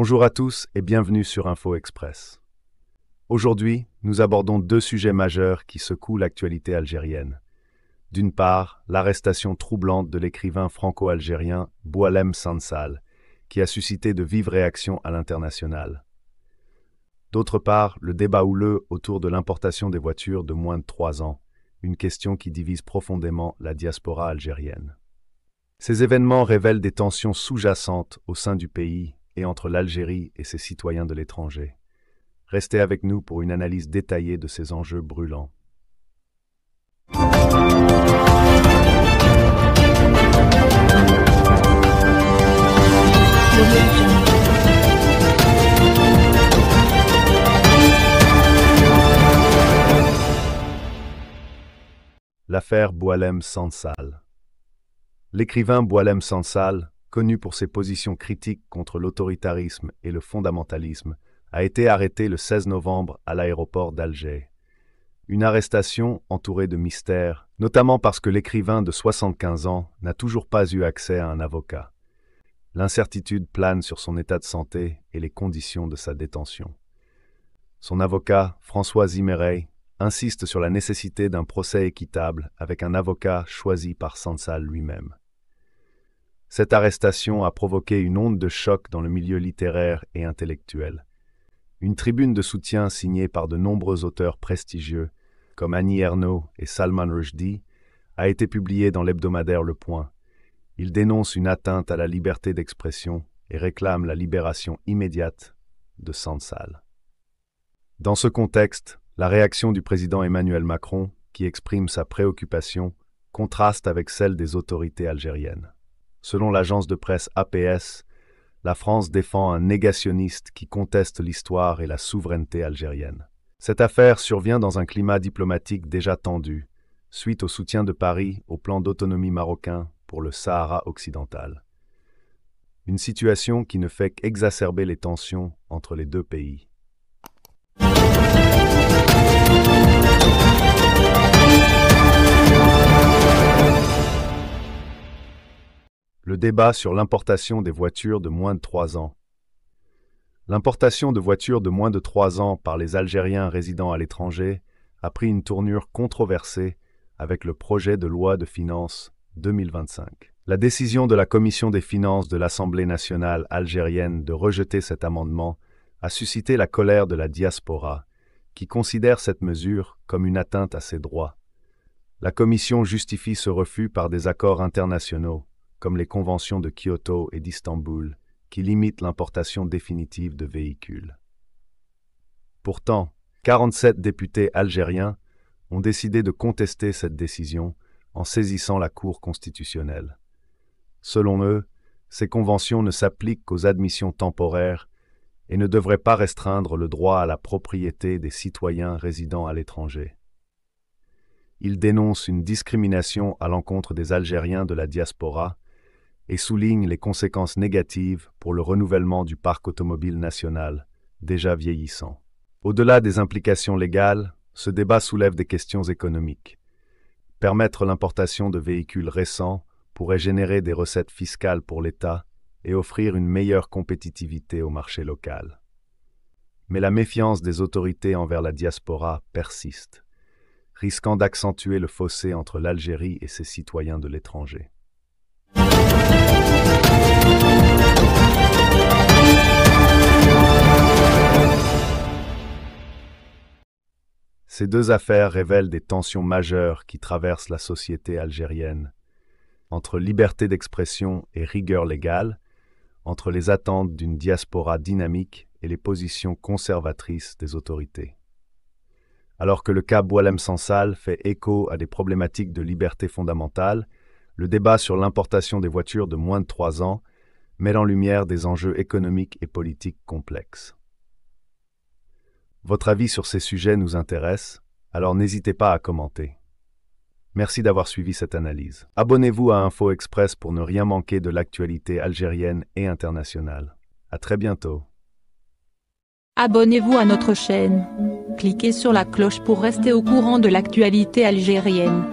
Bonjour à tous et bienvenue sur Info Express. Aujourd'hui, nous abordons deux sujets majeurs qui secouent l'actualité algérienne. D'une part, l'arrestation troublante de l'écrivain franco-algérien Boualem Sansal, qui a suscité de vives réactions à l'international. D'autre part, le débat houleux autour de l'importation des voitures de moins de trois ans, une question qui divise profondément la diaspora algérienne. Ces événements révèlent des tensions sous-jacentes au sein du pays entre l'Algérie et ses citoyens de l'étranger. Restez avec nous pour une analyse détaillée de ces enjeux brûlants. L'affaire Boilem Sansal. L'écrivain Boilem Sansal, connu pour ses positions critiques contre l'autoritarisme et le fondamentalisme, a été arrêté le 16 novembre à l'aéroport d'Alger. Une arrestation entourée de mystères, notamment parce que l'écrivain de 75 ans n'a toujours pas eu accès à un avocat. L'incertitude plane sur son état de santé et les conditions de sa détention. Son avocat, François Zimerey, insiste sur la nécessité d'un procès équitable avec un avocat choisi par Sansal lui-même. Cette arrestation a provoqué une onde de choc dans le milieu littéraire et intellectuel. Une tribune de soutien signée par de nombreux auteurs prestigieux, comme Annie Ernaux et Salman Rushdie, a été publiée dans l'hebdomadaire Le Point. Il dénonce une atteinte à la liberté d'expression et réclame la libération immédiate de Sansal. Dans ce contexte, la réaction du président Emmanuel Macron, qui exprime sa préoccupation, contraste avec celle des autorités algériennes. Selon l'agence de presse APS, la France défend un négationniste qui conteste l'histoire et la souveraineté algérienne. Cette affaire survient dans un climat diplomatique déjà tendu, suite au soutien de Paris au plan d'autonomie marocain pour le Sahara occidental. Une situation qui ne fait qu'exacerber les tensions entre les deux pays. débat sur l'importation des voitures de moins de 3 ans. L'importation de voitures de moins de 3 ans par les Algériens résidant à l'étranger a pris une tournure controversée avec le projet de loi de finances 2025. La décision de la Commission des finances de l'Assemblée nationale algérienne de rejeter cet amendement a suscité la colère de la diaspora, qui considère cette mesure comme une atteinte à ses droits. La Commission justifie ce refus par des accords internationaux, comme les conventions de Kyoto et d'Istanbul, qui limitent l'importation définitive de véhicules. Pourtant, 47 députés algériens ont décidé de contester cette décision en saisissant la Cour constitutionnelle. Selon eux, ces conventions ne s'appliquent qu'aux admissions temporaires et ne devraient pas restreindre le droit à la propriété des citoyens résidant à l'étranger. Ils dénoncent une discrimination à l'encontre des Algériens de la diaspora et souligne les conséquences négatives pour le renouvellement du parc automobile national, déjà vieillissant. Au-delà des implications légales, ce débat soulève des questions économiques. Permettre l'importation de véhicules récents pourrait générer des recettes fiscales pour l'État et offrir une meilleure compétitivité au marché local. Mais la méfiance des autorités envers la diaspora persiste, risquant d'accentuer le fossé entre l'Algérie et ses citoyens de l'étranger. Ces deux affaires révèlent des tensions majeures qui traversent la société algérienne. Entre liberté d'expression et rigueur légale, entre les attentes d'une diaspora dynamique et les positions conservatrices des autorités. Alors que le cas Boualem Sansal fait écho à des problématiques de liberté fondamentale, le débat sur l'importation des voitures de moins de 3 ans met en lumière des enjeux économiques et politiques complexes. Votre avis sur ces sujets nous intéresse, alors n'hésitez pas à commenter. Merci d'avoir suivi cette analyse. Abonnez-vous à Info Express pour ne rien manquer de l'actualité algérienne et internationale. À très bientôt. Abonnez-vous à notre chaîne. Cliquez sur la cloche pour rester au courant de l'actualité algérienne.